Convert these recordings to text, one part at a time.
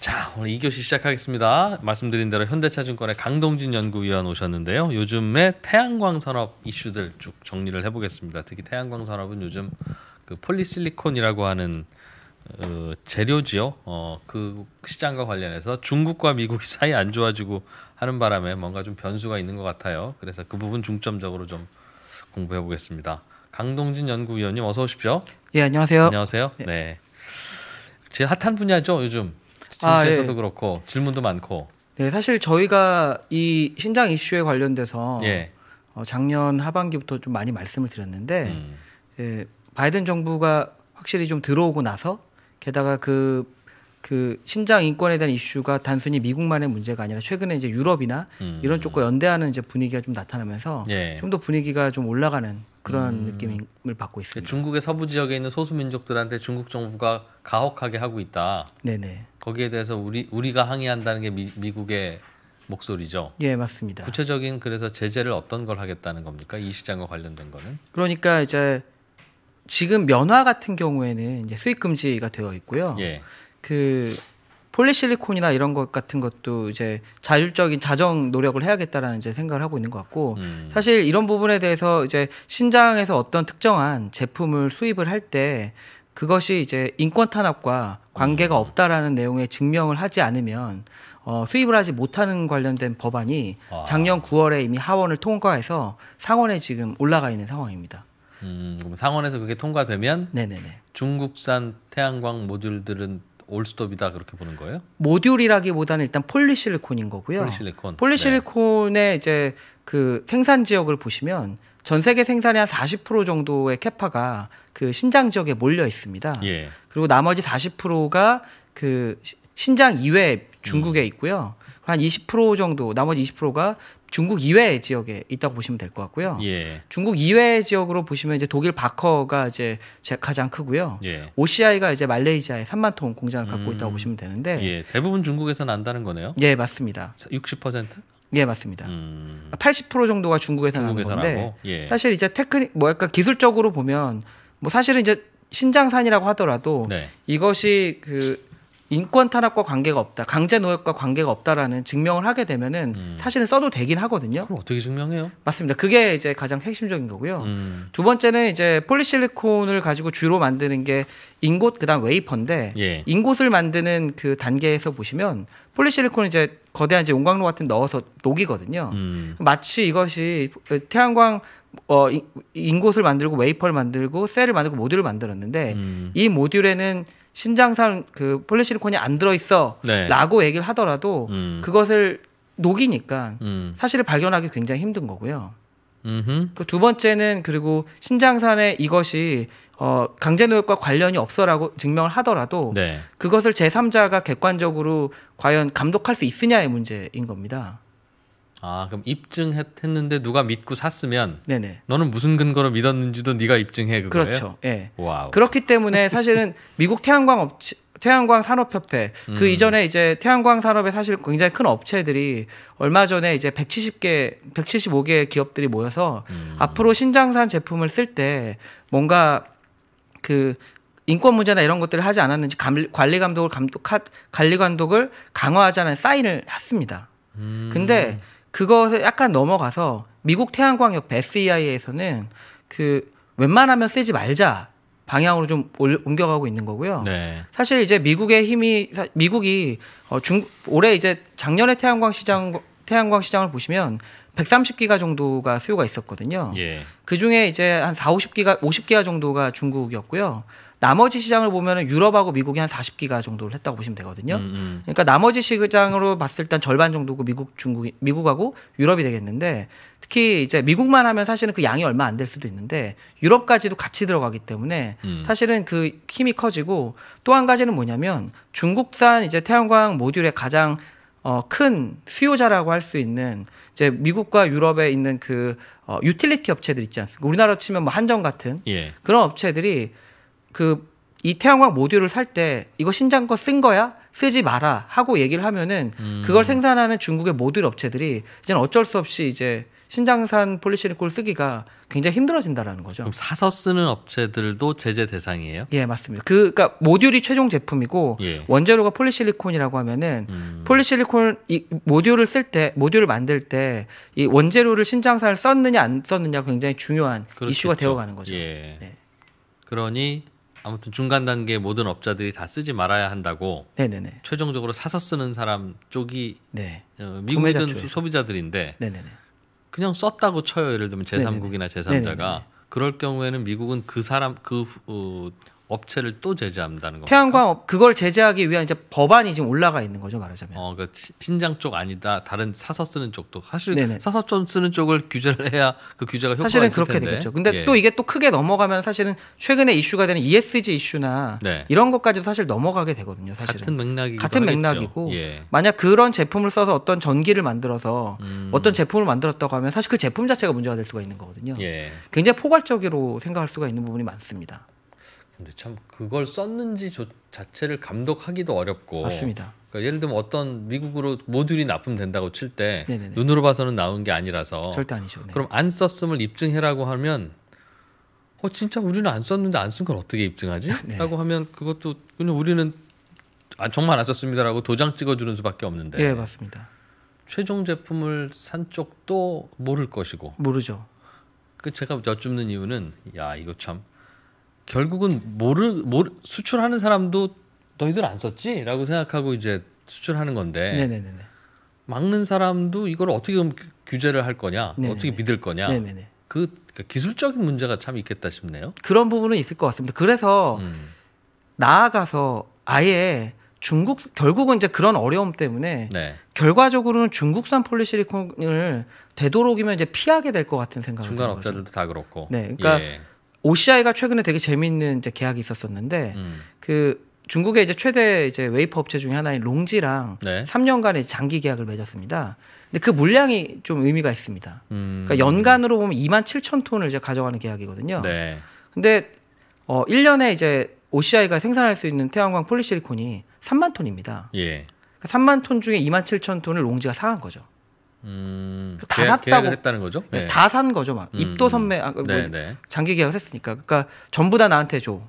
자, 오늘 2교시 시작하겠습니다. 말씀드린 대로 현대차증권의 강동진 연구위원 오셨는데요. 요즘에 태양광 산업 이슈들 쭉 정리를 해보겠습니다. 특히 태양광 산업은 요즘 그 폴리실리콘이라고 하는 어, 재료지요. 어, 그 시장과 관련해서 중국과 미국이 사이 안 좋아지고 하는 바람에 뭔가 좀 변수가 있는 것 같아요. 그래서 그 부분 중점적으로 좀 공부해 보겠습니다. 강동진 연구위원님 어서 오십시오. 예, 안녕하세요. 안녕하세요. 예. 네. 제 핫한 분야죠, 요즘. 정치에서도 아, 예. 그렇고 질문도 많고. 네, 사실 저희가 이 신장 이슈에 관련돼서 예. 어, 작년 하반기부터 좀 많이 말씀을 드렸는데 음. 예, 바이든 정부가 확실히 좀 들어오고 나서 게다가 그그 그 신장 인권에 대한 이슈가 단순히 미국만의 문제가 아니라 최근에 이제 유럽이나 음. 이런 쪽과 연대하는 이제 분위기가 좀 나타나면서 예. 좀더 분위기가 좀 올라가는 그런 음. 느낌을 받고 있습니다. 중국의 서부 지역에 있는 소수 민족들한테 중국 정부가 가혹하게 하고 있다. 네네. 거기에 대해서 우리 우리가 항의한다는 게 미, 미국의 목소리죠. 예, 맞습니다. 구체적인 그래서 제재를 어떤 걸 하겠다는 겁니까? 이 시장과 관련된 거는? 그러니까 이제 지금 면화 같은 경우에는 이제 수익 금지가 되어 있고요. 예. 그 폴리실리콘이나 이런 것 같은 것도 이제 자율적인 자정 노력을 해야겠다라는 이제 생각을 하고 있는 것 같고 음. 사실 이런 부분에 대해서 이제 신장에서 어떤 특정한 제품을 수입을 할때 그것이 이제 인권 탄압과 관계가 음. 없다라는 내용의 증명을 하지 않으면 어, 수입을 하지 못하는 관련된 법안이 아. 작년 9월에 이미 하원을 통과해서 상원에 지금 올라가 있는 상황입니다. 음, 그럼 상원에서 그게 통과되면 네네네. 중국산 태양광 모듈들은 올스톱이다 그렇게 보는 거예요? 모듈이라기보다는 일단 폴리실리콘인 거고요. 폴리실리콘. 폴리실리콘의 네. 이제 그 생산 지역을 보시면 전 세계 생산의 한 40% 정도의 캐파가 그 신장 지역에 몰려 있습니다. 예. 그리고 나머지 40%가 그 신장 이외 중국에 음. 있고요. 한 20% 정도, 나머지 20%가 중국 이외 지역에 있다고 보시면 될 것 같고요. 예. 중국 이외 지역으로 보시면 이제 독일 바커가 이제 가장 크고요. 예. OCI가 이제 말레이시아에 3만 톤 공장을 갖고 음. 있다고 보시면 되는데 예. 대부분 중국에서 난다는 거네요. 예, 맞습니다. 60%? 예, 맞습니다. 음. 80% 정도가 중국에서 나는 건데 예. 사실 이제 테크닉 뭐 약간 기술적으로 보면 뭐 사실은 이제 신장산이라고 하더라도 네. 이것이 그 인권 탄압과 관계가 없다, 강제 노역과 관계가 없다라는 증명을 하게 되면은 음. 사실은 써도 되긴 하거든요. 그럼 어떻게 증명해요? 맞습니다. 그게 이제 가장 핵심적인 거고요. 음. 두 번째는 이제 폴리실리콘을 가지고 주로 만드는 게 인곳 그다음 웨이퍼인데 예. 인곳을 만드는 그 단계에서 보시면 폴리실리콘 이제 거대한 이제 용광로 같은 넣어서 녹이거든요. 음. 마치 이것이 태양광 어 인곳을 만들고 웨이퍼를 만들고 셀을 만들고 모듈을 만들었는데 음. 이 모듈에는 신장산 그 폴리실리콘이 안 들어있어라고 네. 얘기를 하더라도 음. 그것을 녹이니까 음. 사실을 발견하기 굉장히 힘든 거고요. 그두 번째는 그리고 신장산에 이것이 어, 강제노역과 관련이 없어라고 증명을 하더라도 네. 그것을 제3자가 객관적으로 과연 감독할 수있으냐의 문제인 겁니다. 아 그럼 입증했는데 누가 믿고 샀으면 네네. 너는 무슨 근거로 믿었는지도 네가 입증해 그거예요? 그렇죠. 예. 와우. 그렇기 때문에 사실은 미국 태양광 업체 태양광 산업협회 그 음. 그 이전에 이제 태양광 산업에 사실 굉장히 큰 업체들이 얼마 전에 이제 170개 175개 기업들이 모여서 음. 앞으로 신장산 제품을 쓸 때 뭔가 그 인권 문제나 이런 것들을 하지 않았는지 관리 감독을 감독 관리 감독을 강화하자는 사인을 했습니다. 음. 근데 그것을 약간 넘어가서 미국 태양광협 SEI에서는 그 웬만하면 쓰지 말자 방향으로 좀 옮겨가고 있는 거고요. 네. 사실 이제 미국의 힘이 미국이 어, 중, 올해 이제 작년에 태양광 시장 태양광 시장을 보시면 130기가 정도가 수요가 있었거든요. 예. 그 중에 이제 한 4, 50기가 50기가 정도가 중국이었고요. 나머지 시장을 보면 유럽하고 미국이 한 40기가 정도를 했다고 보시면 되거든요. 음, 음. 그러니까 나머지 시장으로 봤을 땐 절반 정도고 미국, 중국, 미국하고 유럽이 되겠는데 특히 이제 미국만 하면 사실은 그 양이 얼마 안 될 수도 있는데 유럽까지도 같이 들어가기 때문에 음. 사실은 그 힘이 커지고 또 한 가지는 뭐냐면 중국산 이제 태양광 모듈의 가장 어, 큰 수요자라고 할 수 있는 이제 미국과 유럽에 있는 그 어, 유틸리티 업체들 있지 않습니까? 우리나라 치면 뭐 한정 같은 예. 그런 업체들이 그 이태양광 모듈을 살 때 이거 신장 거 쓴 거야? 쓰지 마라 하고 얘기를 하면은 음. 그걸 생산하는 중국의 모듈 업체들이 이제 어쩔 수 없이 이제 신장산 폴리시리콘 쓰기가 굉장히 힘들어진다라는 거죠. 그럼 사서 쓰는 업체들도 제재 대상이에요? 예, 맞습니다. 그그니까 모듈이 최종 제품이고 예. 원재료가 폴리시리콘이라고 하면은 음. 폴리시리콘이 모듈을 쓸 때 모듈을 만들 때 이 원재료를 신장산을 썼느냐 안 썼느냐 굉장히 중요한 그렇겠죠. 이슈가 되어 가는 거죠. 예. 네. 그러니 아무튼 중간 단계 모든 업자들이 다 쓰지 말아야 한다고 네네네. 최종적으로 사서 쓰는 사람 쪽이 네. 어, 미국이든 소비자들인데 네네네. 그냥 썼다고 쳐요 예를 들면 제3국이나 제3자가 그럴 경우에는 미국은 그 사람 그 어, 업체를 또 제재한다는 겁니다. 태양광 그걸 제재하기 위한 이제 법안이 지금 올라가 있는 거죠 말하자면. 어, 그러니까 신장 쪽 아니다. 다른 사서 쓰는 쪽도 사실 네네. 사서 좀 쓰는 쪽을 규제를 해야 그 규제가 효과가 사실은 그렇게 텐데. 되겠죠. 근데 예. 또 이게 또 크게 넘어가면 사실은 최근에 이슈가 되는 ESG 이슈나 네. 이런 것까지도 사실 넘어가게 되거든요. 사실은 같은 맥락이 같은 맥락이고 예. 만약 그런 제품을 써서 어떤 전기를 만들어서 음. 어떤 제품을 만들었다고 하면 사실 그 제품 자체가 문제가 될 수가 있는 거거든요. 예. 굉장히 포괄적으로 생각할 수가 있는 부분이 많습니다. 근데 참 그걸 썼는지 조, 자체를 감독하기도 어렵고 맞습니다. 그러니까 예를 들면 어떤 미국으로 모듈이 납품된다고 칠 때 눈으로 봐서는 나온 게 아니라서 절대 아니죠. 네. 그럼 안 썼음을 입증해라고 하면 어 진짜 우리는 안 썼는데 안 쓴 걸 어떻게 입증하지? 네. 라고 하면 그것도 그냥 우리는 아 정말 안 썼습니다라고 도장 찍어주는 수밖에 없는데. 예 맞습니다. 최종 제품을 산 쪽도 모를 것이고 모르죠. 그 제가 여쭙는 이유는 야 이거 참 결국은 모르 모르 수출하는 사람도 너희들 안 썼지라고 생각하고 이제 수출하는 건데 네네네. 막는 사람도 이걸 어떻게 규제를 할 거냐 네네네. 어떻게 믿을 거냐 네네네. 그 그러니까 기술적인 문제가 참 있겠다 싶네요 그런 부분은 있을 것 같습니다 그래서 음. 나아가서 아예 중국 결국은 이제 그런 어려움 때문에 네. 결과적으로는 중국산 폴리시리콘을 되도록이면 이제 피하게 될 것 같은 생각을 중간 업자들도 다 그렇고 네 그러니까 예. OCI가 최근에 되게 재미있는 이제 계약이 있었었는데 음. 그 중국의 이제 최대 이제 웨이퍼 업체 중에 하나인 롱지랑 네. 3년간의 장기 계약을 맺었습니다. 근데 그 물량이 좀 의미가 있습니다. 그러니까 음. 그러니까 연간으로 보면 2만 7천 톤을 이제 가져가는 계약이거든요. 네. 근데 어 1년에 이제 OCI가 생산할 수 있는 태양광 폴리실리콘이 3만 톤입니다. 예. 그러니까 3만 톤 중에 2만 7천 톤을 롱지가 사간 거죠. 음, 그 다 샀다고 했다는 거죠? 네. 네. 다산 거죠, 막 음, 입도 선매 아, 그 네, 뭐 네. 장기 계약을 했으니까. 그러니까 전부 다 나한테 줘.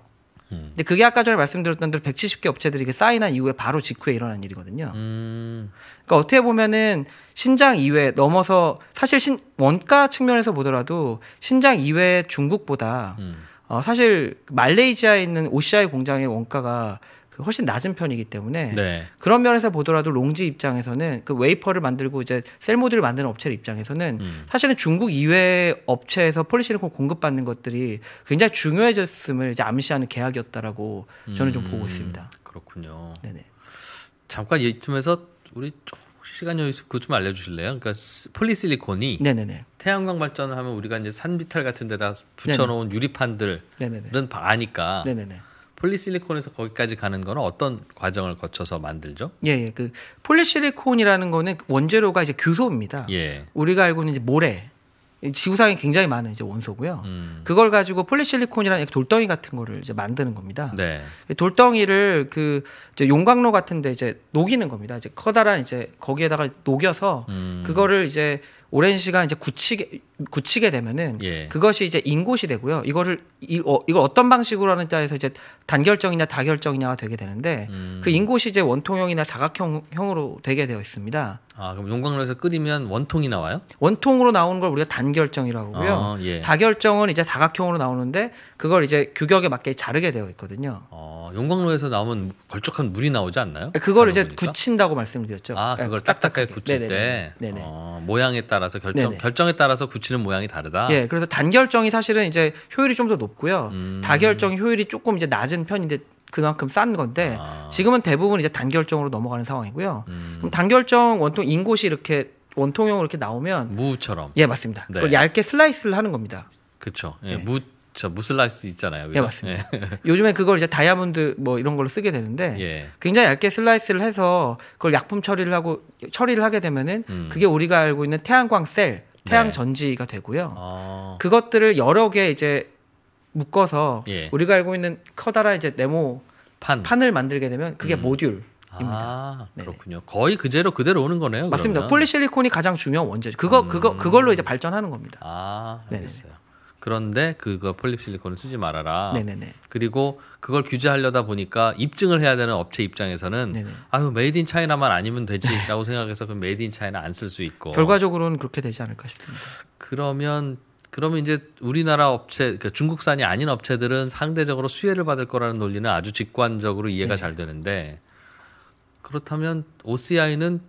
음. 근데 그게 아까 전에 말씀드렸던 대로 170개 업체들이 이게 사인한 이후에 바로 직후에 일어난 일이거든요. 음. 그러니까 어떻게 보면은 신장 이외 넘어서 사실 신 원가 측면에서 보더라도 신장 이외 중국보다 음. 어, 사실 말레이시아에 있는 오시아의 공장의 원가가 그 훨씬 낮은 편이기 때문에 네. 그런 면에서 보더라도 롱지 입장에서는 그 웨이퍼를 만들고 이제 셀 모듈을 만드는 업체 입장에서는 음. 사실은 중국 이외 업체에서 폴리시리콘 공급받는 것들이 굉장히 중요해졌음을 이제 암시하는 계약이었다라고 저는 음. 좀 보고 음. 있습니다. 그렇군요. 네네. 잠깐 이쯤에서 우리 시간 여유 그거 좀 알려주실래요? 그러니까 폴리실리콘이 네네네. 태양광 발전을 하면 우리가 이제 산비탈 같은 데다 붙여놓은 네네. 유리판들은 네네네. 아니까 네네네. 폴리실리콘에서 거기까지 가는 거는 어떤 과정을 거쳐서 만들죠? 예, 예. 그 폴리실리콘이라는 거는 그 원재료가 이제 규소입니다. 예. 우리가 알고 있는 이제 모래. 지구상에 굉장히 많은 이제 원소고요. 음. 그걸 가지고 폴리실리콘이라는 돌덩이 같은 거를 이제 만드는 겁니다. 네. 돌덩이를 그 이제 용광로 같은데 이제 녹이는 겁니다. 이제 커다란 이제 거기에다가 녹여서 음. 그거를 이제 오랜 시간 이제 굳히게 굳히게 되면은 예. 그것이 이제 인곳이 되고요. 이거를 이, 어, 이걸 어떤 방식으로 하는 자에서 이제 단결정이냐 다결정이냐가 되게 되는데 음. 그 인곳이 이제 원통형이나 다각형형으로 되게 되어 있습니다. 아 그럼 용광로에서 끓이면 원통이 나와요? 원통으로 나오는 걸 우리가 단결정이라고 하고요. 어, 아, 예. 다결정은 이제 사각형으로 나오는데 그걸 이제 규격에 맞게 자르게 되어 있거든요. 어, 용광로에서 나오면 걸쭉한 물이 나오지 않나요? 그걸 이제 보니까? 굳힌다고 말씀드렸죠. 아 예, 그걸 딱딱하게 굳힐 네네네. 때 네네. 어, 모양에 따라서 결정 네네. 결정에 따라서 굳힌 닥치는 모양이 다르다. 예, 그래서 단결정이 사실은 이제 효율이 좀 더 높고요. 음. 다결정 효율이 조금 이제 낮은 편인데 그만큼 싼 건데 아. 지금은 대부분 이제 단결정으로 넘어가는 상황이고요. 음. 그럼 단결정 원통 인곳이 이렇게 원통형으로 이렇게 나오면 무처럼 예 맞습니다. 네. 그걸 얇게 슬라이스를 하는 겁니다. 그렇죠. 예, 예. 무저 무슬라이스 있잖아요. 예, 그죠? 예 맞습니다. 예. 요즘에 그걸 이제 다이아몬드 뭐 이런 걸로 쓰게 되는데 예. 굉장히 얇게 슬라이스를 해서 그걸 약품 처리를 하고 처리를 하게 되면은 음. 그게 우리가 알고 있는 태양광 셀 태양 네. 전지가 되고요. 아. 그것들을 여러 개 이제 묶어서 예. 우리가 알고 있는 커다란 이제 네모 판. 판을 만들게 되면 그게 음. 모듈. 입니다. 아, 그렇군요. 거의 그대로 그대로 오는 거네요. 맞습니다. 그러면. 폴리실리콘이 가장 중요한 원재죠. 그거 음. 그거 그걸로 음. 이제 발전하는 겁니다. 아, 알겠어요. 네네. 그런데 그거 폴립실리콘을 쓰지 말아라. 네네네. 그리고 그걸 규제하려다 보니까 입증을 해야 되는 업체 입장에서는 네네. 아유 메이드 인 차이나만 아니면 되지라고 생각해서 그 메이드 인 차이나 안 쓸 수 있고 결과적으로는 그렇게 되지 않을까 싶습니다. 그러면 그러면 이제 우리나라 업체 그러니까 중국산이 아닌 업체들은 상대적으로 수혜를 받을 거라는 논리는 아주 직관적으로 이해가 네네. 잘 되는데 그렇다면 OCI는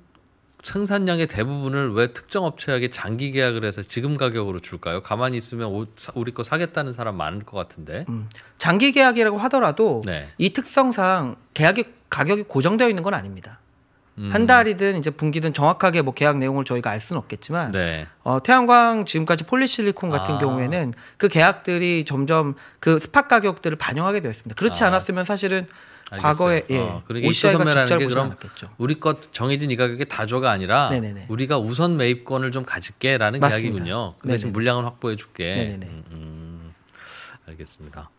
생산량의 대부분을 왜 특정 업체에게 장기 계약을 해서 지금 가격으로 줄까요? 가만히 있으면 우리 거 사겠다는 사람 많을 것 같은데. 음, 장기 계약이라고 하더라도 네. 이 특성상 계약이 가격이 고정되어 있는 건 아닙니다. 음. 한 달이든 이제 분기든 정확하게 뭐 계약 내용을 저희가 알 수는 없겠지만 네. 어, 태양광 지금까지 폴리실리콘 같은 아. 경우에는 그 계약들이 점점 그 스팟 가격들을 반영하게 되었습니다 그렇지 아. 않았으면 사실은 과거에 어, 예. 어, 그러니까 입매라는게 그럼 않았겠죠. 우리 것 정해진 이 가격에 다줘가 아니라 네네네. 우리가 우선 매입권을 좀 가질게라는 맞습니다. 이야기군요. 근데 지금 물량을 확보해 줄게. 음, 음. 알겠습니다.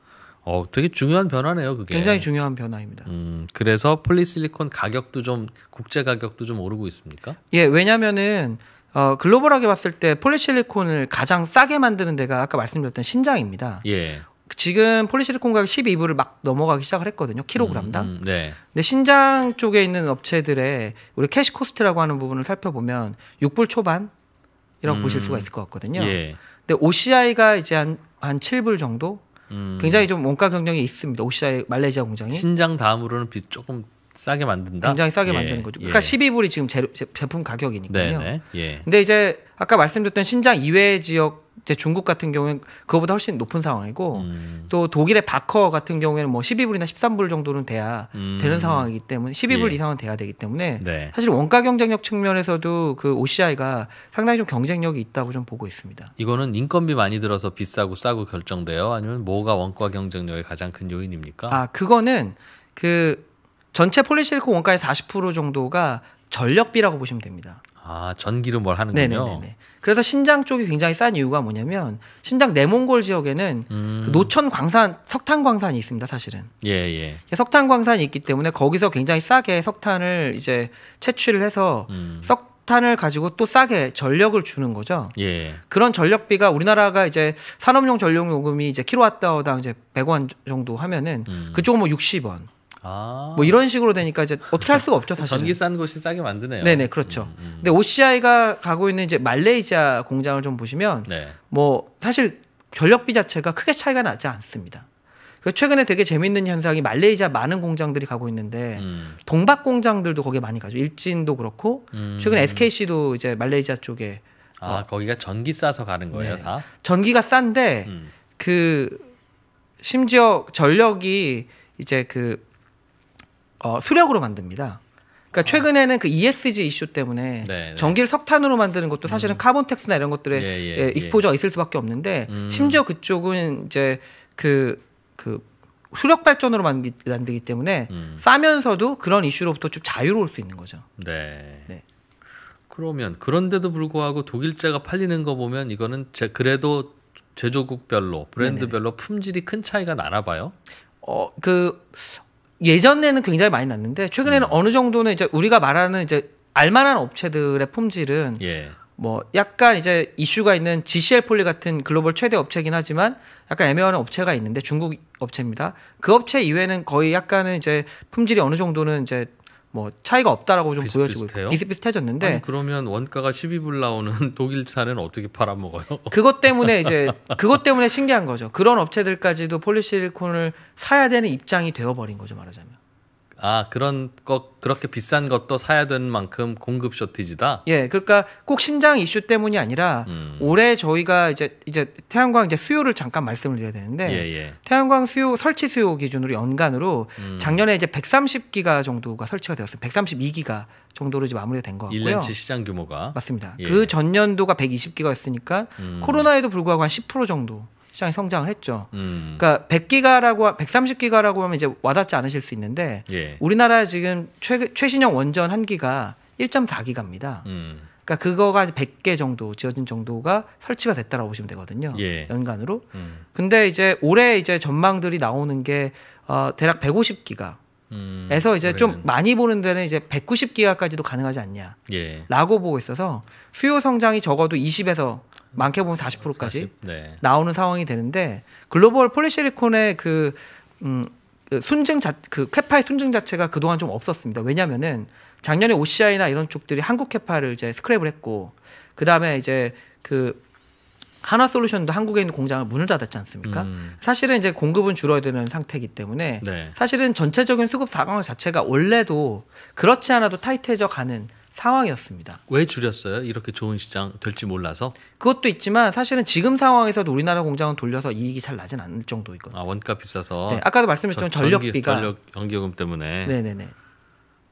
어, 되게 중요한 변화네요, 그게. 굉장히 중요한 변화입니다. 음, 그래서 폴리실리콘 가격도 좀 국제 가격도 좀 오르고 있습니까? 예, 왜냐면은 어, 글로벌하게 봤을 때 폴리실리콘을 가장 싸게 만드는 데가 아까 말씀드렸던 신장입니다. 예. 지금 폴리실리콘 가격 12불을 막 넘어가기 시작을 했거든요. 킬로그램당. 음, 음, 네. 근데 신장 쪽에 있는 업체들의 우리 캐시 코스트라고 하는 부분을 살펴보면 6불 초반이라고 음, 보실 수가 있을 것 같거든요. 예. 근데 OCI가 이제 한, 한 7불 정도 음. 굉장히 좀 원가 경쟁이 있습니다. OCI 말레이시아 공장이. 신장 다음으로는 비 조금 싸게 만든다. 굉장히 싸게 예. 만드는 거죠. 예. 그러니까 예. 12불이 지금 제, 제품 가격이니까요. 네, 네 예. 근데 이제 아까 말씀드렸던 신장 이외 지역 이제 중국 같은 경우에는 그거보다 훨씬 높은 상황이고 음. 또 독일의 바커 같은 경우에는 뭐 12불이나 13불 정도는 돼야 음. 되는 상황이기 때문에 12불 예. 이상은 돼야 되기 때문에 네. 사실 원가 경쟁력 측면에서도 그 OCI가 상당히 좀 경쟁력이 있다고 좀 보고 있습니다. 이거는 인건비 많이 들어서 비싸고 싸고 결정돼요? 아니면 뭐가 원가 경쟁력의 가장 큰 요인입니까? 아 그거는 그 전체 폴리실리콘 원가의 40% 정도가 전력비라고 보시면 됩니다. 아 전기로 뭘 하는군요. 네네네. 그래서 신장 쪽이 굉장히 싼 이유가 뭐냐면 신장 내몽골 지역에는 음. 그 노천 광산 석탄 광산이 있습니다. 사실은. 예예. 예. 예. 석탄 광산이 있기 때문에 거기서 굉장히 싸게 석탄을 이제 채취를 해서 음. 석탄을 가지고 또 싸게 전력을 주는 거죠. 예. 그런 전력비가 우리나라가 이제 산업용 전력 요금이 이제 킬로와트당 이제 100원 정도 하면은 음. 그쪽은 뭐 60원. 아. 뭐 이런 식으로 되니까 이제 어떻게 할 수가 없죠 사실. 전기 싼 곳이 싸게 만드네요. 네네 그렇죠. 음, 음. 근데 OCI가 가고 있는 이제 말레이시아 공장을 좀 보시면 네. 뭐 사실 전력비 자체가 크게 차이가 나지 않습니다. 그 최근에 되게 재밌는 현상이 말레이시아 많은 공장들이 가고 있는데 음. 동박 공장들도 거기에 많이 가죠. 일진도 그렇고 음. 최근에 SKC도 이제 말레이시아 쪽에 아 어. 거기가 전기 싸서 가는 거예요 네. 다? 전기가 싼데 음. 그 심지어 전력이 이제 그 어, 수력으로 만듭니다. 그러니까 아. 최근에는 그 ESG 이슈 때문에 네, 네, 전기를 석탄으로 만드는 것도 음. 사실은 음. 카본 텍스나 이런 것들에 예, 예, 익스포저가 예, 예. 있을 수밖에 없는데 음. 심지어 그쪽은 이제 그그 그 수력 발전으로 만기, 만들기 때문에 음. 싸면서도 그런 이슈로부터 좀 자유로울 수 있는 거죠. 네. 네. 그러면 그런데도 불구하고 독일제가 팔리는 거 보면 이거는 제, 그래도 제조국별로 브랜드별로 네네. 품질이 큰 차이가 나나 봐요. 어그 예전에는 굉장히 많이 났는데 최근에는 음. 어느 정도는 이제 우리가 말하는 이제 알만한 업체들의 품질은 예. 뭐 약간 이제 이슈가 있는 GCL 폴리 같은 글로벌 최대 업체긴 하지만 약간 애매한 업체가 있는데 중국 업체입니다. 그 업체 이외에는 거의 약간은 이제 품질이 어느 정도는 이제 뭐 차이가 없다라고 좀 보여지고 비슷비슷해졌는데 아니, 그러면 원가가 12불 나오는 독일차는 어떻게 팔아먹어요? 그것 때문에 이제 그것 때문에 신기한 거죠. 그런 업체들까지도 폴리실리콘을 사야 되는 입장이 되어버린 거죠 말하자면. 아 그런 것 그렇게 비싼 것도 사야 되는 만큼 공급 쇼티지다. 예, 그러니까 꼭 신장 이슈 때문이 아니라 음. 올해 저희가 이제 이제 태양광 이제 수요를 잠깐 말씀을 드려야 되는데 예, 예. 태양광 수요 설치 수요 기준으로 연간으로 음. 작년에 이제 130기가 정도가 설치가 되었어요. 132기가 정도로 이제 마무리가 된것 같고요. 1년치 시장 규모가 맞습니다. 예. 그 전년도가 120기가였으니까 음. 코로나에도 불구하고 한 10% 정도 시장이 성장을 했죠. 음. 그러니까 100기가라고 130기가라고 하면 이제 와닿지 않으실 수 있는데 예. 우리나라 지금 최, 최신형 원전 한 기가 1.4기가입니다. 음. 그러니까 그거가 100개 정도 지어진 정도가 설치가 됐다라고 보시면 되거든요. 예. 연간으로. 음. 근데 이제 올해 이제 전망들이 나오는 게 어, 대략 150기가 음, 에서 이제 좀 많이 보는 데는 이제 190기가까지도 가능하지 않냐라고 예. 보고 있어서 수요 성장이 적어도 20에서 많게 보면 40%까지 40, 네. 나오는 상황이 되는데 글로벌 폴리시리콘의 그 음, 그 순증 자, 그 캐파의 순증 자체가 그동안 좀 없었습니다. 왜냐면은 작년에 OCI나 이런 쪽들이 한국 캐파를 이제 스크랩을 했고 그다음에 이제 그 하나 솔루션도 한국에 있는 공장을 문을 닫았지 않습니까? 음. 사실은 이제 공급은 줄어야 되는 상태이기 때문에 네. 사실은 전체적인 수급 상황 자체가 원래도 그렇지 않아도 타이트해져 가는 상황이었습니다. 왜 줄였어요? 이렇게 좋은 시장 될지 몰라서? 그것도 있지만 사실은 지금 상황에서도 우리나라 공장은 돌려서 이익이 잘 나진 않을 정도이거든요. 아, 원가 비싸서. 네, 아까도 말씀드렸지만 저, 전력비가 전력 연기요금 때문에. 네, 네, 네.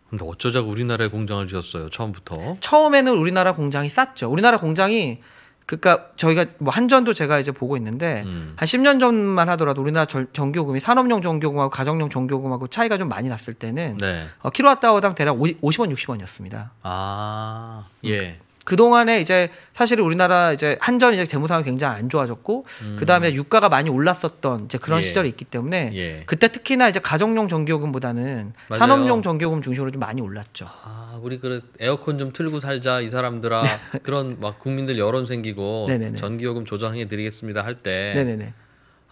근데 어쩌자고 우리나라에 공장을 지었어요 처음부터 처음에는 우리나라 공장이 쌌죠 우리나라 공장이 그니까 저희가 뭐 한전도 제가 이제 보고 있는데 음. 한 10년 전만 하더라도 우리나라 전, 전교금이 산업용 전교금하고 가정용 전교금하고 차이가 좀 많이 났을 때는 네. 어, 킬로와트아워당 대략 50, 원 60원이었습니다. 아 예. 그동안에 이제 사실 우리나라 이제 한전 이제 재무 상황이 굉장히 안 좋아졌고 음. 그다음에 유가가 많이 올랐었던 이제 그런 예. 시절이 있기 때문에 예. 그때 특히나 이제 가정용 전기요금보다는 맞아요. 산업용 전기요금 중심으로 좀 많이 올랐죠. 아, 우리 그 에어컨 좀 틀고 살자 이 사람들아 네. 그런 막 국민들 여론 생기고 네네네. 네, 네. 전기요금 조정해 드리겠습니다 할때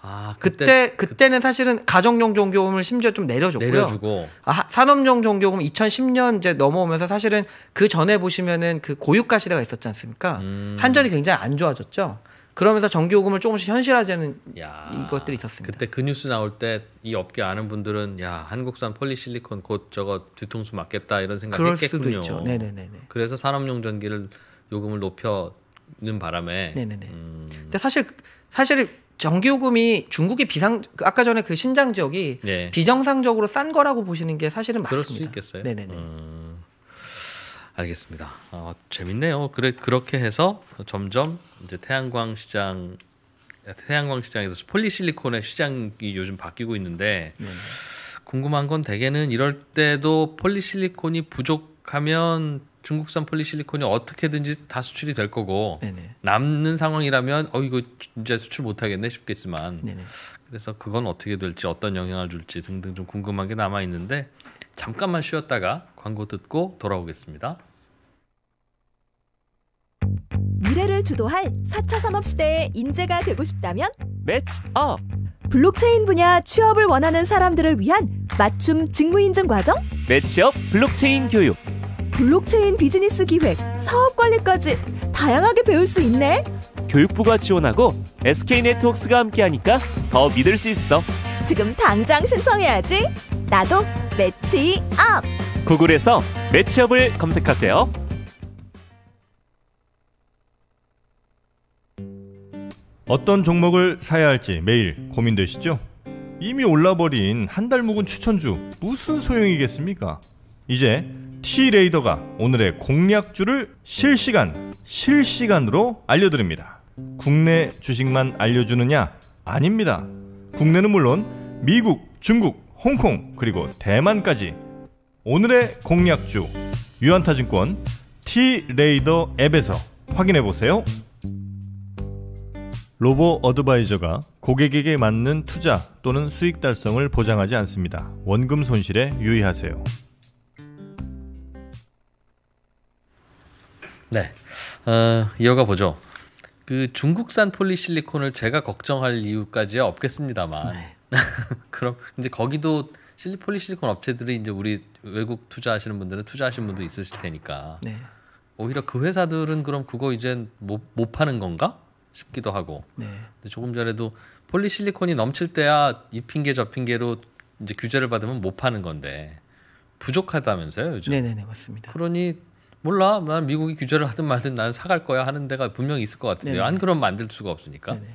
아, 그때, 그때 는 사실은 가정용 종교금을 심지어 좀 내려줬고요. 내려주고. 아, 산업용 종교금 2010년 이제 넘어오면서 사실은 그 전에 보시면은 그 고유가 시대가 있었지 않습니까? 음. 한전이 굉장히 안 좋아졌죠. 그러면서 정기요금을 조금씩 현실화되는 야, 이것들이 있었습니다. 그때 그 뉴스 나올 때 이 업계 아는 분들은 야 한국산 폴리실리콘 곧 저거 뒤통수 맞겠다 이런 생각했겠군요. 네네네. 그래서 산업용 전기를 요금을 높여는 바람에. 네네네. 음. 근데 사실 사실 전기요금이 중국의 비상 그 아까 전에 그 신장 지역이 네. 비정상적으로 싼 거라고 보시는 게 사실은 맞습니다. 그럴 수 있겠어요. 네네네. 음, 알겠습니다. 어, 재밌네요. 그래 그렇게 해서 점점 이제 태양광 시장 태양광 시장에서 폴리실리콘의 시장이 요즘 바뀌고 있는데 네. 궁금한 건 대개는 이럴 때도 폴리실리콘이 부족하면 중국산 폴리실리콘이 어떻게든지 다 수출이 될 거고 네네. 남는 상황이라면 어 이거 이제 수출 못 하겠네 싶겠지만 네네. 그래서 그건 어떻게 될지 어떤 영향을 줄지 등등 좀 궁금한 게 남아 있는데 잠깐만 쉬었다가 광고 듣고 돌아오겠습니다. 미래를 주도할 4차 산업 시대의 인재가 되고 싶다면 매치업 블록체인 분야 취업을 원하는 사람들을 위한 맞춤 직무 인증 과정 매치업 블록체인 교육 블록체인 비즈니스 기획, 사업 관리까지 다양하게 배울 수 있네. 교육부가 지원하고 SK네트웍스가 함께하니까 더 믿을 수 있어. 지금 당장 신청해야지. 나도 매치업. 구글에서 매치업을 검색하세요. 어떤 종목을 사야 할지 매일 고민되시죠? 이미 올라버린 한 달 묵은 추천주 무슨 소용이겠습니까? 이제 T레이더가 오늘의 공략주를 실시간, 실시간으로 알려드립니다. 국내 주식만 알려주느냐? 아닙니다. 국내는 물론 미국, 중국, 홍콩, 그리고 대만까지 오늘의 공략주 유한타증권 T레이더 앱에서 확인해 보세요. 로보 어드바이저가 고객에게 맞는 투자 또는 수익 달성을 보장하지 않습니다. 원금 손실에 유의하세요. 네. 어, 이어가 보죠. 그 중국산 폴리실리콘을 제가 걱정할 이유까지 없겠습니다만. 네. 그럼 이제 거기도 실리 폴리실리콘 업체들이 이제 우리 외국 투자하시는 분들은 투자하신 분도 있으실 테니까. 네. 오히려 그 회사들은 그럼 그거 이제 못, 못 파는 건가? 싶기도 하고. 네. 조금 전에도 폴리실리콘이 넘칠 때야 이 핑계 저 핑계로 이제 규제를 받으면 못 파는 건데 부족하다면서요 요즘. 네네네 네, 네, 맞습니다. 그러니 몰라 난 미국이 규제를 하든 말든 난 사갈 거야 하는 데가 분명히 있을 것 같은데요. 안 그러면 만들 수가 없으니까 네네.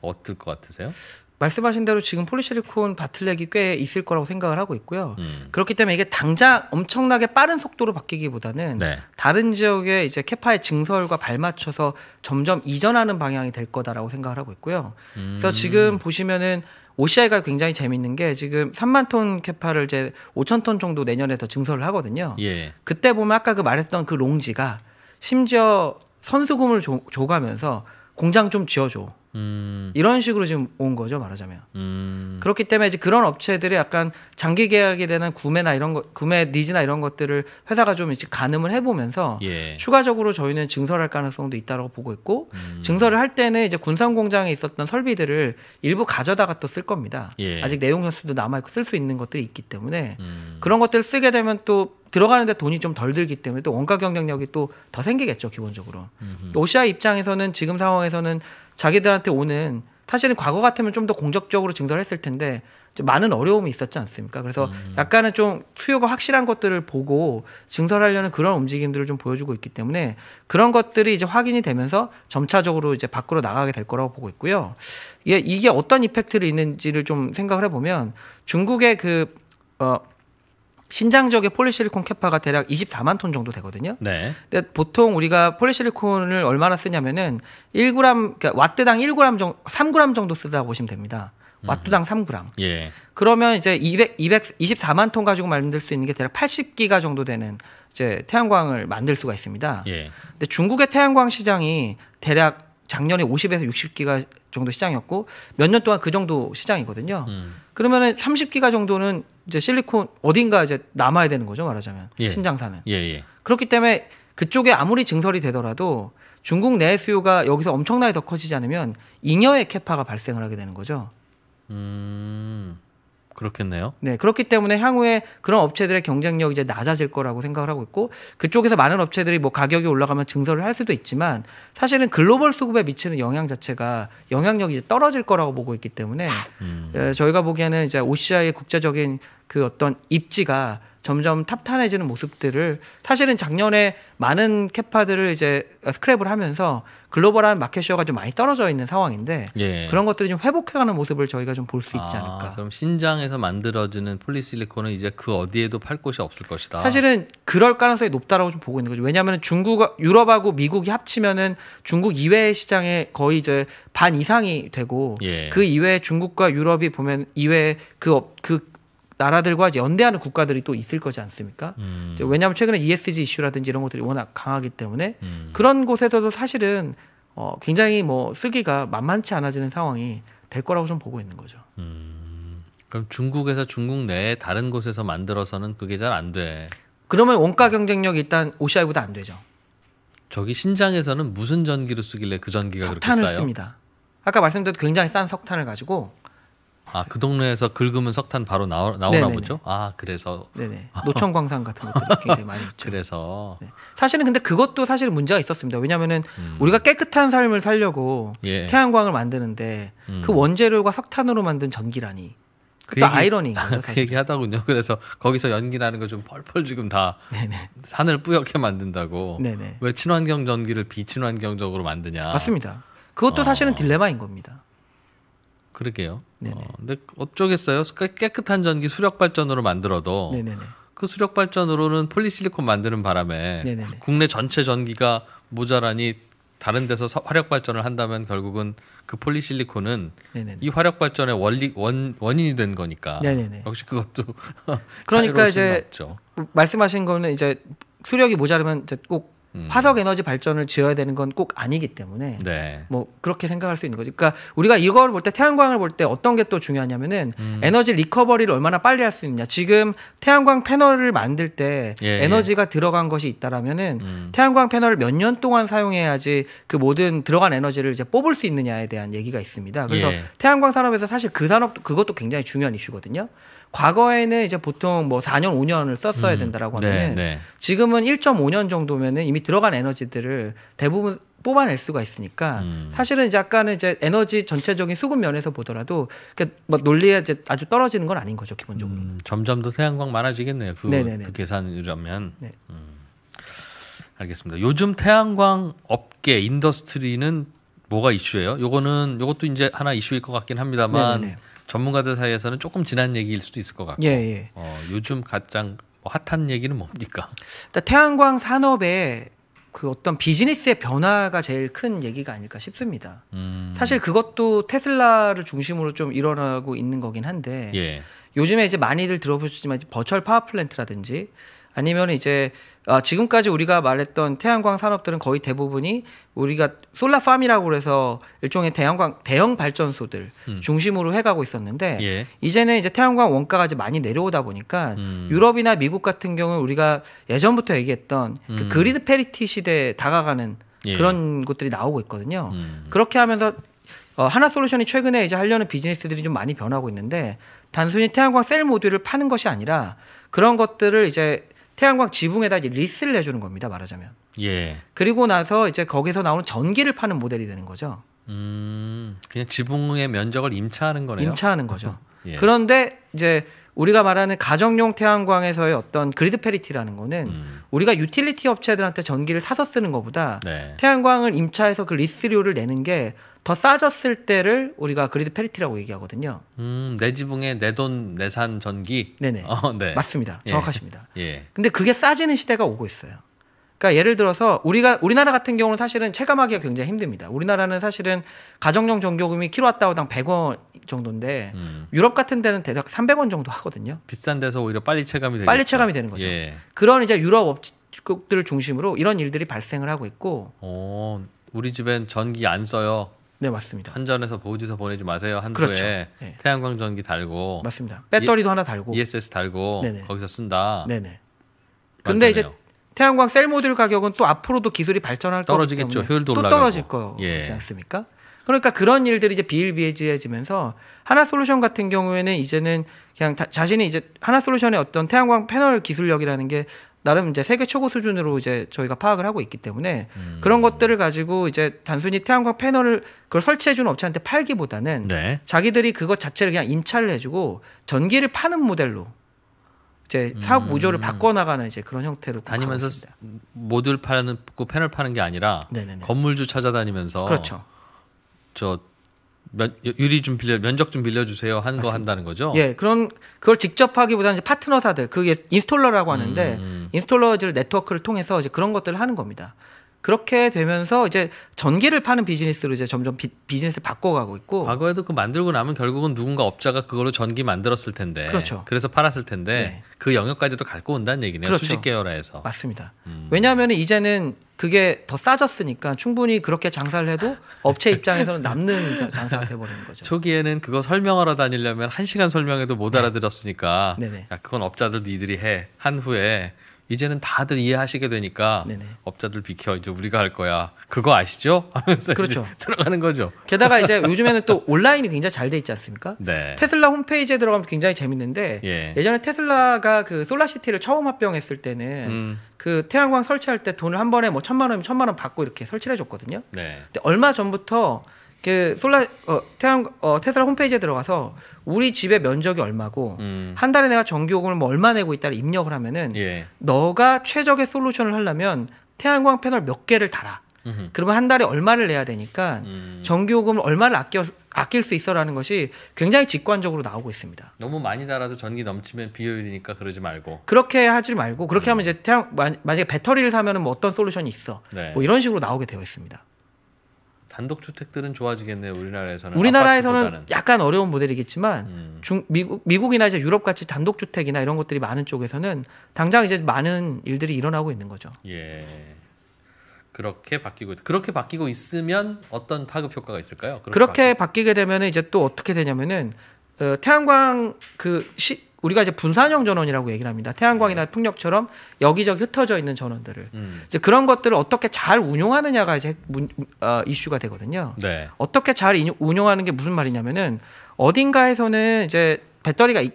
어떨 것 같으세요? 말씀하신 대로 지금 폴리실리콘 바틀렉이 꽤 있을 거라고 생각을 하고 있고요. 음. 그렇기 때문에 이게 당장 엄청나게 빠른 속도로 바뀌기보다는 네. 다른 지역의 이제 캐파의 증설과 발맞춰서 점점 이전하는 방향이 될 거다라고 생각을 하고 있고요. 음. 그래서 지금 보시면은 OCI가 굉장히 재밌는 게 지금 3만 톤 캐파를 이제 5천 톤 정도 내년에 더 증설을 하거든요. 예. 그때 보면 아까 그 말했던 그 롱지가 심지어 선수금을 줘, 가면서 공장 좀 지어줘. 음. 이런 식으로 지금 온 거죠 말하자면 음. 그렇기 때문에 이제 그런 업체들이 약간 장기 계약이 되는 구매나 이런 거 구매 니즈나 이런 것들을 회사가 좀 이제 가늠을 해보면서 예. 추가적으로 저희는 증설할 가능성도 있다라고 보고 있고 음. 증설을 할 때는 이제 군산 공장에 있었던 설비들을 일부 가져다가 또 쓸 겁니다 예. 아직 내용 선수도 남아 있고 쓸 수 있는 것들이 있기 때문에 음. 그런 것들을 쓰게 되면 또 들어가는데 돈이 좀 덜 들기 때문에 또 원가 경쟁력이 또 더 생기겠죠 기본적으로 음 오시아 입장에서는 지금 상황에서는 자기들한테 오는 사실은 과거 같으면 좀 더 공격적으로 증설했을 텐데 많은 어려움이 있었지 않습니까? 그래서 음. 약간은 좀 수요가 확실한 것들을 보고 증설하려는 그런 움직임들을 좀 보여주고 있기 때문에 그런 것들이 이제 확인이 되면서 점차적으로 이제 밖으로 나가게 될 거라고 보고 있고요. 이게 어떤 이펙트를 있는지를 좀 생각을 해보면 중국의 그, 어, 신장 지역의 폴리실리콘 캐파가 대략 24만 톤 정도 되거든요. 네. 근데 보통 우리가 폴리실리콘을 얼마나 쓰냐면은 1g 그러니까 와트당 1g 정도 3g 정도 쓰다 보시면 됩니다. 와트당 음. 3g. 예. 그러면 이제 200 224만 톤 가지고 만들 수 있는 게 대략 80기가 정도 되는 이제 태양광을 만들 수가 있습니다. 예. 근데 중국의 태양광 시장이 대략 작년에 50에서 60기가 정도 시장이었고 몇 년 동안 그 정도 시장이거든요. 음. 그러면은 30기가 정도는 이제 실리콘 어딘가 이제 남아야 되는 거죠 말하자면 예. 신장사는 예예. 예. 그렇기 때문에 그쪽에 아무리 증설이 되더라도 중국 내 수요가 여기서 엄청나게 더 커지지 않으면 잉여의 캐파가 발생을 하게 되는 거죠. 음. 그렇겠네요. 네, 그렇기 때문에 향후에 그런 업체들의 경쟁력이 이제 낮아질 거라고 생각을 하고 있고 그쪽에서 많은 업체들이 뭐 가격이 올라가면 증설을 할 수도 있지만 사실은 글로벌 수급에 미치는 영향 자체가 영향력이 이제 떨어질 거라고 보고 있기 때문에 음. 예, 저희가 보기에는 이제 OCI의 국제적인 그 어떤 입지가 점점 탑탄해지는 모습들을 사실은 작년에 많은 캐파들을 이제 스크랩을 하면서 글로벌한 마켓쇼가좀 많이 떨어져 있는 상황인데 예. 그런 것들이 좀 회복해가는 모습을 저희가 좀 볼수 아, 있지 않을까. 아, 그럼 신장에서 만들어지는 폴리실리콘은 이제 그 어디에도 팔 곳이 없을 것이다. 사실은 그럴 가능성이 높다라고 좀 보고 있는 거죠. 왜냐하면 중국, 유럽하고 미국이 합치면은 중국 이외의 시장에 거의 이제 반 이상이 되고 예. 그 이외에 중국과 유럽이 보면 이외에 그, 그 나라들과 연대하는 국가들이 또 있을 거지 않습니까? 음. 왜냐하면 최근에 ESG 이슈라든지 이런 것들이 워낙 강하기 때문에 음. 그런 곳에서도 사실은 어, 굉장히 뭐 쓰기가 만만치 않아지는 상황이 될 거라고 좀 보고 있는 거죠. 음. 그럼 중국에서 중국 내에 다른 곳에서 만들어서는 그게 잘 안 돼. 그러면 원가 경쟁력이 일단 OCI보다 안 되죠. 저기 신장에서는 무슨 전기를 쓰길래 그 전기가 그렇게 싸요? 석탄을 씁니다. 아까 말씀드렸듯 굉장히 싼 석탄을 가지고 아그 동네에서 긁으면 석탄 바로 나오, 나오나 네네네. 보죠. 아 그래서 네네. 노천광산 같은 것도 굉장히 많이 있죠. 그래서 네. 사실은 근데 그것도 사실 문제가 있었습니다. 왜냐하면은 음. 우리가 깨끗한 삶을 살려고 예. 태양광을 만드는데 음. 그 원재료가 석탄으로 만든 전기라니. 그 얘기, 아이러니인 거그 아, 얘기 하다군요. 그래서 거기서 연기라는 걸좀 펄펄 지금 다 네네. 산을 뿌옇게 만든다고. 네네. 왜 친환경 전기를 비친환경적으로 만드냐. 맞습니다. 그것도 어. 사실은 딜레마인 겁니다. 그러게요. 어, 네네. 어, 근데 어쩌겠어요. 깨끗한 전기 수력 발전으로 만들어도 네네네. 그 수력 발전으로는 폴리실리콘 만드는 바람에 네네네. 국내 전체 전기가 모자라니 다른 데서 화력 발전을 한다면 결국은 그 폴리실리콘은 네네네. 이 화력 발전의 원리 원 원인이 된 거니까 네네네. 역시 그것도 그러니까 이제 없죠. 말씀하신 거는 이제 수력이 모자르면 이제 꼭 음. 화석 에너지 발전을 지어야 되는 건 꼭 아니기 때문에 네. 뭐 그렇게 생각할 수 있는 거죠. 그러니까 우리가 이걸 볼 때 태양광을 볼 때 어떤 게 또 중요하냐면은 음. 에너지 리커버리를 얼마나 빨리 할 수 있느냐. 지금 태양광 패널을 만들 때 예, 예. 에너지가 예. 들어간 것이 있다라면은 음. 태양광 패널을 몇 년 동안 사용해야지 그 모든 들어간 에너지를 이제 뽑을 수 있느냐에 대한 얘기가 있습니다. 그래서 예. 태양광 산업에서 사실 그 산업 그것도 굉장히 중요한 이슈거든요. 과거에는 이제 보통 뭐 4년 5년을 썼어야 음. 된다라고 네, 하면은 네, 지금은 1.5년 정도면은 이미 들어간 에너지들을 대부분 뽑아낼 수가 있으니까 음. 사실은 이제 약간는 이제 에너지 전체적인 수급 면에서 보더라도 그뭐 논리에 이제 아주 떨어지는 건 아닌 거죠 기본적으로. 음, 점점 더 태양광 많아지겠네요. 그, 네네그 네. 계산이라면. 네. 음. 알겠습니다. 요즘 태양광 업계 인더스트리는 뭐가 이슈예요? 요거는 요것도 이제 하나 이슈일 것 같긴 합니다만. 네네네. 네, 전문가들 사이에서는 조금 지난 얘기일 수도 있을 것 같고 예, 예. 어, 요즘 가장 뭐 핫한 얘기는 뭡니까? 일단 태양광 산업의 그 어떤 비즈니스의 변화가 제일 큰 얘기가 아닐까 싶습니다. 음. 사실 그것도 테슬라를 중심으로 좀 일어나고 있는 거긴 한데 예. 요즘에 이제 많이들 들어보시지만 버철 파워플랜트라든지 아니면 이제 아, 지금까지 우리가 말했던 태양광 산업들은 거의 대부분이 우리가 솔라팜이라고 그래서 일종의 태양광 대형 발전소들 음. 중심으로 해가고 있었는데 예. 이제는 이제 태양광 원가가 이제 많이 내려오다 보니까 음. 유럽이나 미국 같은 경우 는 우리가 예전부터 얘기했던 그 음. 그 그리드 페리티 시대에 다가가는 예. 그런 것들이 나오고 있거든요. 음. 그렇게 하면서 어, 하나 솔루션이 최근에 이제 하려는 비즈니스들이 좀 많이 변하고 있는데 단순히 태양광 셀 모듈을 파는 것이 아니라 그런 것들을 이제 태양광 지붕에다 이제 리스를 해주는 겁니다. 말하자면. 예. 그리고 나서 이제 거기서 나오는 전기를 파는 모델이 되는 거죠. 음, 그냥 지붕의 면적을 임차하는 거네요. 임차하는 거죠. 예. 그런데 이제 우리가 말하는 가정용 태양광에서의 어떤 그리드 페리티라는 거는 음. 우리가 유틸리티 업체들한테 전기를 사서 쓰는 것보다 네. 태양광을 임차해서 그 리스료를 내는 게더 싸졌을 때를 우리가 그리드 페리티라고 얘기하거든요. 음, 내 지붕에 내 돈 내산 전기. 네네. 어, 네. 맞습니다. 예. 정확하십니다. 예. 근데 그게 싸지는 시대가 오고 있어요. 그러니까 예를 들어서 우리가 우리나라 같은 경우는 사실은 체감하기가 굉장히 힘듭니다. 우리나라는 사실은 가정용 전기요금이 킬로와트당 100원 정도인데 음. 유럽 같은 데는 대략 300원 정도 하거든요. 비싼 데서 오히려 빨리 체감이 되죠. 빨리 체감이 되는 거죠. 예. 그런 이제 유럽 업국들을 중심으로 이런 일들이 발생을 하고 있고. 오, 우리 집엔 전기 안 써요. 네 맞습니다. 한전에서 보호지서 보내지 마세요. 한 그렇죠. 네. 태양광 전기 달고 맞습니다. 배터리도 예, 하나 달고 ESS 달고 네네. 거기서 쓴다. 네네. 근데 이제 태양광 셀 모듈 가격은 또 앞으로도 기술이 발전할 떨어지겠죠. 효율도 올라가고 또 떨어질 거지 예. 않습니까? 그러니까 그런 일들이 이제 비일비재해지면서 하나 솔루션 같은 경우에는 이제는 그냥 자신이 이제 하나 솔루션의 어떤 태양광 패널 기술력이라는 게 나름 이제 세계 최고 수준으로 이제 저희가 파악을 하고 있기 때문에 음. 그런 것들을 가지고 이제 단순히 태양광 패널을 그걸 설치해 주는 업체한테 팔기보다는 네. 자기들이 그것 자체를 그냥 임차를 해주고 전기를 파는 모델로 이제 사업 음. 구조를 음. 바꿔나가는 이제 그런 형태로 다니면서 모듈 파는 그 패널 파는 게 아니라 네네네. 건물주 찾아다니면서 그렇죠. 저 면, 유리 좀 빌려 면적 좀 빌려주세요 하는 맞습니다. 거 한다는 거죠. 예, 그런 그걸 직접 하기보다는 이제 파트너사들 그게 인스톨러라고 하는데 음. 음. 인스톨러즈 네트워크를 통해서 이제 그런 것들을 하는 겁니다. 그렇게 되면서 이제 전기를 파는 비즈니스로 이제 점점 비, 비즈니스를 바꿔가고 있고 과거에도 그 만들고 나면 결국은 누군가 업자가 그걸로 전기 만들었을 텐데 그렇죠. 그래서 팔았을 텐데 네. 그 영역까지도 갖고 온다는 얘기네요. 그렇죠. 수직 계열화에서 맞습니다. 음. 왜냐하면 이제는 그게 더 싸졌으니까 충분히 그렇게 장사를 해도 업체 입장에서는 남는 장사가 돼버리는 거죠. 초기에는 그거 설명하러 다니려면 1 시간 설명해도 못 네. 알아들었으니까 야, 그건 업자들도 이들이 해 한 후에 이제는 다들 이해하시게 되니까 네네. 업자들 비켜 이제 우리가 할 거야 그거 아시죠? 하면서 그렇죠. 들어가는 거죠. 게다가 이제 요즘에는 또 온라인이 굉장히 잘 돼 있지 않습니까? 네. 테슬라 홈페이지에 들어가면 굉장히 재밌는데 예. 전에 테슬라가 그 솔라시티를 처음 합병했을 때는 음. 그 태양광 설치할 때 돈을 한 번에 뭐 천만 원이면 천만 원 받고 이렇게 설치를 해줬거든요. 네. 근데 얼마 전부터 그 솔라 어, 태양 어, 테슬라 홈페이지에 들어가서 우리 집의 면적이 얼마고 음. 한 달에 내가 전기요금을 뭐 얼마 내고 있다를 입력을 하면은 예. 너가 최적의 솔루션을 하려면 태양광 패널 몇 개를 달아. 음흠. 그러면 한 달에 얼마를 내야 되니까 음. 전기요금을 얼마를 아껴 아낄 수 있어라는 것이 굉장히 직관적으로 나오고 있습니다. 너무 많이 달아도 전기 넘치면 비효율이니까 그러지 말고 그렇게 하지 말고 그렇게 음. 하면 이제 태양 만약에 배터리를 사면은 뭐 어떤 솔루션이 있어 네. 뭐 이런 식으로 나오게 되어 있습니다. 단독주택들은 좋아지겠네요. 우리나라에서는. 우리나라에서는 약간 어려운 모델이겠지만 음. 중 미국 미국이나 이제 유럽 같이 단독주택이나 이런 것들이 많은 쪽에서는 당장 이제 많은 일들이 일어나고 있는 거죠. 예. 그렇게 바뀌고 있다. 그렇게 바뀌고 있으면 어떤 파급 효과가 있을까요? 그렇게, 바뀌... 바뀌게 되면 이제 또 어떻게 되냐면은 어, 태양광 그 시, 우리가 이제 분산형 전원이라고 얘기를 합니다. 태양광이나 네. 풍력처럼 여기저기 흩어져 있는 전원들을 음. 이제 그런 것들을 어떻게 잘 운용하느냐가 이제 문, 어, 이슈가 되거든요. 네. 어떻게 잘 운용하는 게 무슨 말이냐면은 어딘가에서는 이제 배터리가 있,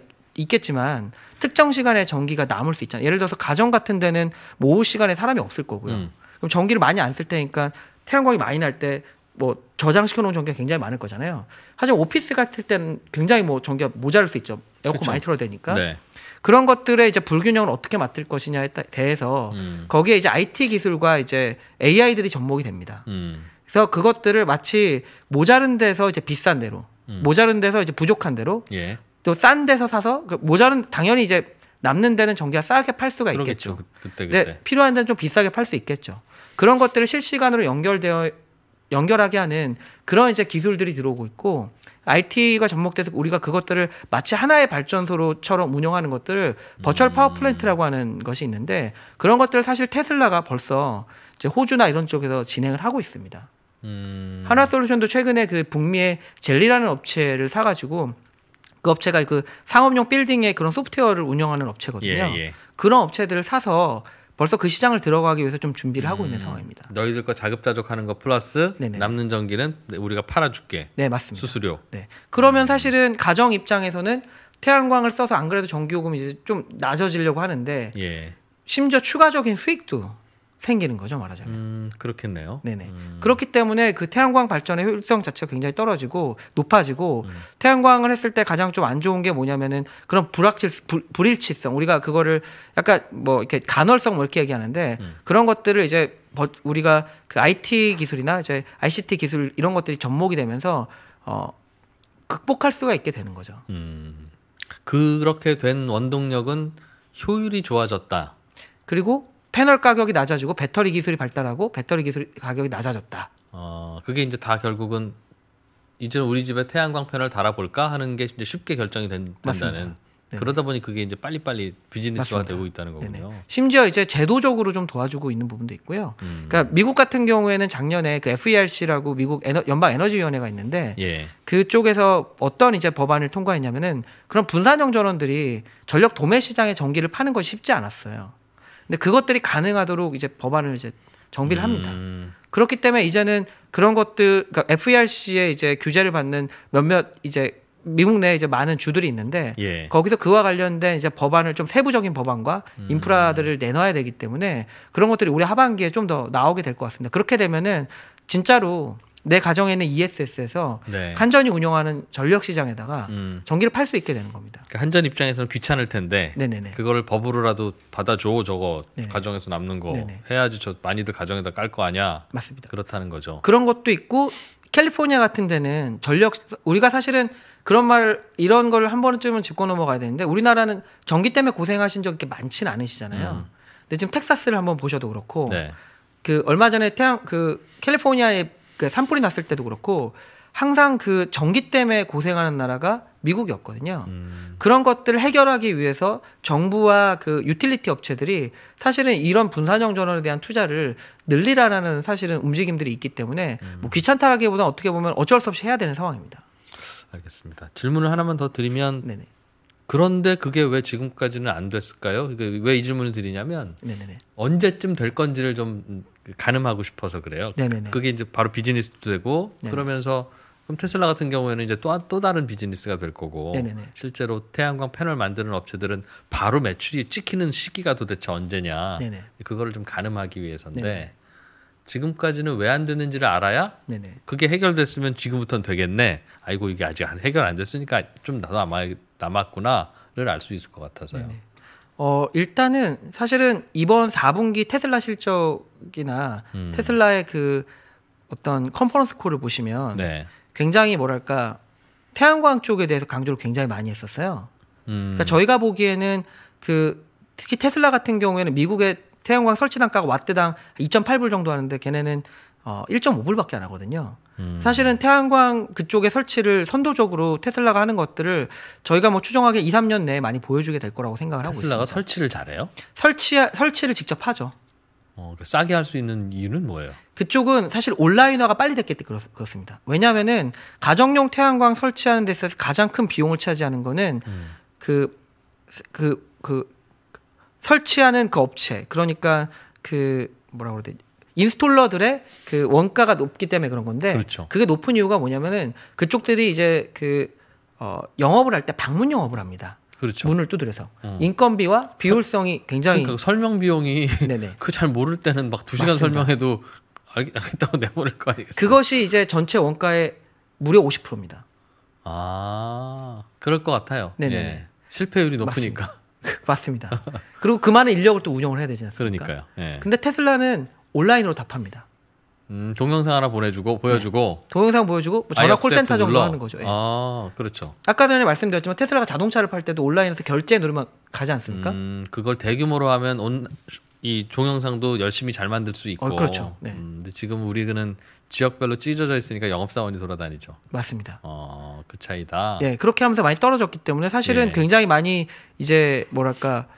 겠지만 특정 시간에 전기가 남을 수 있잖아요. 예를 들어서 가정 같은 데는 뭐 오후 시간에 사람이 없을 거고요. 음. 그럼 전기를 많이 안 쓸 테니까 태양광이 많이 날 때뭐 저장시켜 놓은 전기가 굉장히 많을 거잖아요. 사실 오피스 같을 때는 굉장히 뭐 전기가 모자랄 수 있죠. 에어컨 그쵸. 많이 틀어야 되니까. 네. 그런 것들의 이제 불균형을 어떻게 맡을 것이냐에 대해서 음. 거기에 이제 IT 기술과 이제 AI들이 접목이 됩니다. 음. 그래서 그것들을 마치 모자른 데서 이제 비싼 대로, 음. 모자른 데서 이제 부족한 대로, 예. 또싼 데서 사서 그 모자른 당연히 이제 남는 데는 전기가 싸게 팔 수가 있겠죠. 그겠죠 그때 그때. 필요한 데는 좀 비싸게 팔 수 있겠죠. 그런 것들을 실시간으로 연결되어 연결하게 하는 그런 이제 기술들이 들어오고 있고 IT가 접목돼서 우리가 그것들을 마치 하나의 발전소로처럼 운영하는 것들을 버츄얼 파워 플랜트라고 하는 것이 있는데 그런 것들을 사실 테슬라가 벌써 이제 호주나 이런 쪽에서 진행을 하고 있습니다. 음... 하나 솔루션도 최근에 그 북미의 젤리라는 업체를 사가지고 그 업체가 그 상업용 빌딩의 그런 소프트웨어를 운영하는 업체거든요. 예, 예. 그런 업체들을 사서 벌써 그 시장을 들어가기 위해서 좀 준비를 하고 있는 음, 상황입니다. 너희들 거 자급자족하는 거 플러스 네네. 남는 전기는 네, 우리가 팔아줄게. 네 맞습니다. 수수료. 네 그러면 음. 사실은 가정 입장에서는 태양광을 써서 안 그래도 전기요금이 좀 낮아지려고 하는데 예. 심지어 추가적인 수익도 생기는 거죠 말하자면. 음, 그렇겠네요. 네네. 음. 그렇기 때문에 그 태양광 발전의 효율성 자체가 굉장히 떨어지고 높아지고 음. 태양광을 했을 때 가장 좀 안 좋은 게 뭐냐면은 그런 불확실 불, 불일치성 우리가 그거를 약간 뭐 이렇게 간헐성 뭐 이렇게 얘기하는데 음. 그런 것들을 이제 우리가 그 IT 기술이나 이제 ICT 기술 이런 것들이 접목이 되면서 어 극복할 수가 있게 되는 거죠. 음. 그렇게 된 원동력은 효율이 좋아졌다. 그리고 패널 가격이 낮아지고 배터리 기술이 발달하고 배터리 기술 가격이 낮아졌다. 어, 그게 이제 다 결국은 이제는 우리 집에 태양광 패널 달아볼까 하는 게 이제 쉽게 결정이 된, 다는 그러다 보니 그게 이제 빨리빨리 비즈니스화 되고 있다는 거군요. 네네. 심지어 이제 제도적으로 좀 도와주고 있는 부분도 있고요. 음. 그러니까 미국 같은 경우에는 작년에 그 FERC라고 미국 에너, 연방 에너지 위원회가 있는데 예. 그쪽에서 어떤 이제 법안을 통과했냐면은 그런 분산형 전원들이 전력 도매 시장에 전기를 파는 것이 쉽지 않았어요. 근데 그것들이 가능하도록 이제 법안을 이제 정비를 합니다. 음. 그렇기 때문에 이제는 그런 것들, 그러니까 FERC의 이제 규제를 받는 몇몇 이제 미국 내에 이제 많은 주들이 있는데 예. 거기서 그와 관련된 이제 법안을 좀 세부적인 법안과 음. 인프라들을 내놔야 되기 때문에 그런 것들이 우리 하반기에 좀 더 나오게 될 것 같습니다. 그렇게 되면은 진짜로 내 가정에는 ESS에서 네. 한전이 운영하는 전력 시장에다가 음. 전기를 팔 수 있게 되는 겁니다. 그러니까 한전 입장에서는 귀찮을 텐데 네네네. 그거를 법으로라도 받아줘 저거 네네. 가정에서 남는 거 네네. 해야지 저 많이들 가정에다 깔 거 아니야. 맞습니다. 그렇다는 거죠. 그런 것도 있고 캘리포니아 같은 데는 전력 우리가 사실은 그런 말 이런 걸 한 번쯤은 짚고 넘어가야 되는데 우리나라는 전기 때문에 고생하신 적이 많지는 않으시잖아요. 음. 근데 지금 텍사스를 한번 보셔도 그렇고 네. 그 얼마 전에 태양 그 캘리포니아의 그 산불이 났을 때도 그렇고 항상 그 전기 때문에 고생하는 나라가 미국이었거든요. 음. 그런 것들을 해결하기 위해서 정부와 그 유틸리티 업체들이 사실은 이런 분산형 전원에 대한 투자를 늘리라라는 사실은 움직임들이 있기 때문에 뭐 음. 뭐 귀찮다라기보다 어떻게 보면 어쩔 수 없이 해야 되는 상황입니다. 알겠습니다. 질문을 하나만 더 드리면 네네. 그런데 그게 왜 지금까지는 안 됐을까요? 그러니까 왜이 질문을 드리냐면 네네네. 언제쯤 될 건지를 좀 가늠하고 싶어서 그래요. 네네네. 그게 이제 바로 비즈니스도 되고 네네 그러면서 그럼 테슬라 같은 경우에는 이제 또, 또 다른 비즈니스가 될 거고 실제로 태양광 패널 만드는 업체들은 바로 매출이 찍히는 시기가 도대체 언제냐 그거를 좀 가늠하기 위해서인데 지금까지는 왜 안 되는지를 알아야 네네. 그게 해결됐으면 지금부터는 되겠네. 아이고 이게 아직 해결 안 됐으니까 좀 나도 아마 남았구나를 알 수 있을 것 같아서요. 네네. 어 일단은 사실은 이번 4분기 테슬라 실적이나 음. 테슬라의 그 어떤 컨퍼런스 콜을 보시면 네. 굉장히 뭐랄까 태양광 쪽에 대해서 강조를 굉장히 많이 했었어요. 음. 그러니까 저희가 보기에는 그 특히 테슬라 같은 경우에는 미국의 태양광 설치 단가가 와트당 2.8불 정도 하는데 걔네는 어 1.5불밖에 안 하거든요. 음. 사실은 태양광 그쪽에 설치를 선도적으로 테슬라가 하는 것들을 저희가 뭐 추정하기에 2, 3년 내에 많이 보여주게 될 거라고 생각을 하고 있습니다. 테슬라가 설치를 잘해요? 설치 설치를 직접 하죠. 어, 그 싸게 할 수 있는 이유는 뭐예요? 그쪽은 사실 온라인화가 빨리 됐기 때문에 그렇, 습니다 왜냐하면은 가정용 태양광 설치하는 데 있어서 가장 큰 비용을 차지하는 거는 음. 그, 그, 그 설치하는 그 업체 그러니까 그 뭐라 그래야되지 인스톨러들의 그 원가가 높기 때문에 그런 건데 그렇죠. 그게 높은 이유가 뭐냐면은 그쪽들이 이제 그 어, 영업을 할 때 방문 영업을 합니다. 그렇죠. 문을 두드려서 어. 인건비와 비효율성이 굉장히 그러니까 설명 비용이 그 잘 모를 때는 막2 시간 맞습니다. 설명해도 알겠다고 내버릴 거 아니겠어요? 그것이 이제 전체 원가의 무려 50%입니다. 아 그럴 것 같아요. 네네 예. 실패율이 높으니까. 맞습니다. 맞습니다. 그리고 그만의 인력을 또 운영을 해야 되지 않습니까? 그러니까요. 예. 근데 테슬라는 온라인으로 답합니다. 음, 동영상 하나 보내주고 보여주고 네. 동영상 보여주고 뭐 전화 아, 콜센터 정도 눌러. 하는 거죠. 예. 아 그렇죠. 아까 전에 말씀드렸지만 테슬라 가 자동차를 팔 때도 온라인에서 결제 누르면 가지 않습니까? 음, 그걸 대규모로 하면 온이 동영상도 열심히 잘 만들 수 있고. 어, 그렇죠. 네. 음, 근데 지금 우리는 지역별로 찢어져 있으니까 영업사원이 돌아다니죠. 맞습니다. 어, 그 차이다. 예, 그렇게 하면서 많이 떨어졌기 때문에 사실은 예. 굉장히 많이 이제 뭐랄까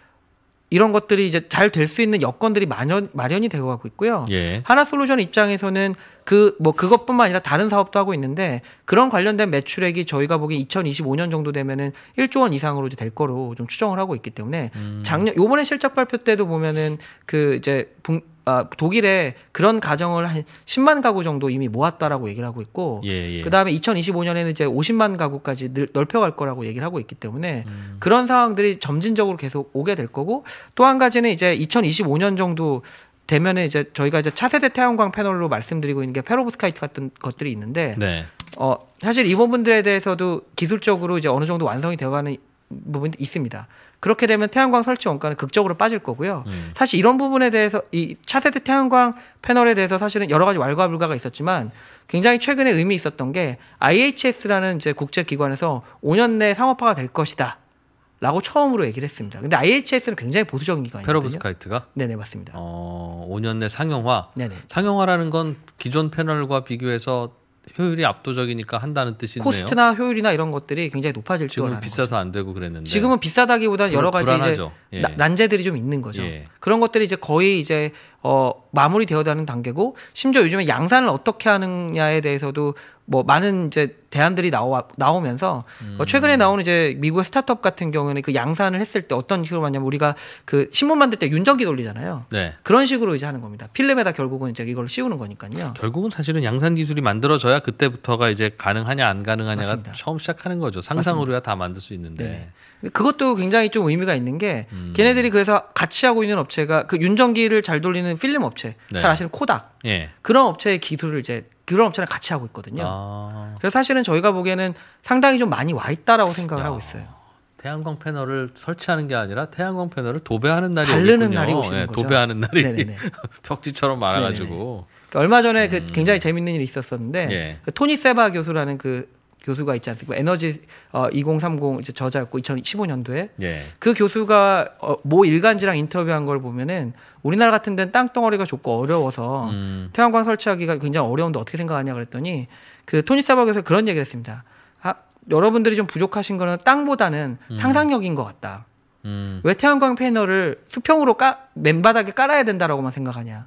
이런 것들이 이제 잘 될 수 있는 여건들이 마련, 마련이 되어 가고 있고요. 예. 하나 솔루션 입장에서는 그 뭐 그것뿐만 아니라 다른 사업도 하고 있는데 그런 관련된 매출액이 저희가 보기 2025년 정도 되면은 1조 원 이상으로 이제 될 거로 좀 추정을 하고 있기 때문에 음. 작년 요번에 실적 발표 때도 보면은 그 이제 아, 독일에 그런 가정을 한 10만 가구 정도 이미 모았다라고 얘기를 하고 있고 예, 예. 그다음에 2025년에는 이제 50만 가구까지 늘, 넓혀갈 거라고 얘기를 하고 있기 때문에 음. 그런 상황들이 점진적으로 계속 오게 될 거고 또 한 가지는 이제 2025년 정도 되면은 이제 저희가 이제 차세대 태양광 패널로 말씀드리고 있는 게 페로브스카이트 같은 것들이 있는데 네. 어 사실 이 부분들에 대해서도 기술적으로 이제 어느 정도 완성이 되어가는 부분이 있습니다. 그렇게 되면 태양광 설치 원가는 극적으로 빠질 거고요. 음. 사실 이런 부분에 대해서 이 차세대 태양광 패널에 대해서 사실은 여러 가지 왈가불가가 있었지만 굉장히 최근에 의미 있었던 게 IHS라는 이제 국제 기관에서 5년 내 상업화가 될 것이다. 라고 처음으로 얘기를 했습니다. 근데 IHS는 굉장히 보수적인 기관이거든요. 페로브스카이트가? 네네 맞습니다. 어, 5년 내 상용화. 네네. 상용화라는 건 기존 패널과 비교해서 효율이 압도적이니까 한다는 뜻이네요. 코스트나 효율이나 이런 것들이 굉장히 높아질 지금은 비싸서 거죠. 안 되고 그랬는데 지금은 비싸다기보다 는 여러 가지 불안하죠. 이제 예. 난제들이 좀 있는 거죠. 예. 그런 것들이 이제 거의 이제 어, 마무리되어야하는 단계고 심지어 요즘에 양산을 어떻게 하느냐에 대해서도 뭐 많은 이제 대안들이 나와 나오면서 어, 음. 어, 최근에 나오는 이제 미국의 스타트업 같은 경우에는 그 양산을 했을 때 어떤 식으로 하냐면 우리가 그 신문 만들 때 윤전기 돌리잖아요. 네. 그런 식으로 이제 하는 겁니다. 필름에다 결국은 이제 이걸 씌우는 거니까요. 결국은 사실은 양산 기술이 만들어져야 그때부터가 이제 가능하냐 안 가능하냐가 맞습니다. 처음 시작하는 거죠. 상상으로야 맞습니다. 다 만들 수 있는데. 네네. 그것도 굉장히 좀 의미가 있는 게 음. 걔네들이 그래서 같이 하고 있는 업체가 그윤정기를잘 돌리는 필름 업체 네. 잘 아시는 코닥 예. 그런 업체의 기술을 이제 그런 업체랑 같이 하고 있거든요. 아. 그래서 사실은 저희가 보기에는 상당히 좀 많이 와 있다라고 생각을 야. 하고 있어요. 태양광 패널을 설치하는 게 아니라 태양광 패널을 도배하는 날이 달르는 날이 오시는 네, 거죠. 도배하는 날이 벽지처럼 많아가지고. 네네네. 그러니까 얼마 전에 그 음. 그 굉장히 재밌는 일이 있었었는데 예. 그 토니 세바 교수라는 그 교수가 있지 않습니까? 에너지 어, 2030 이제 저자였고 2015년도에 예. 그 교수가 어, 모 일간지랑 인터뷰한 걸 보면은 우리나라 같은 데는 땅덩어리가 좁고 어려워서 음. 태양광 설치하기가 굉장히 어려운데 어떻게 생각하냐 그랬더니 그 토니 사박에서 그런 얘기를 했습니다. 아, 여러분들이 좀 부족하신 거는 땅보다는 음. 상상력인 것 같다. 음. 왜 태양광 패널을 수평으로 까 맨바닥에 깔아야 된다라고만 생각하냐?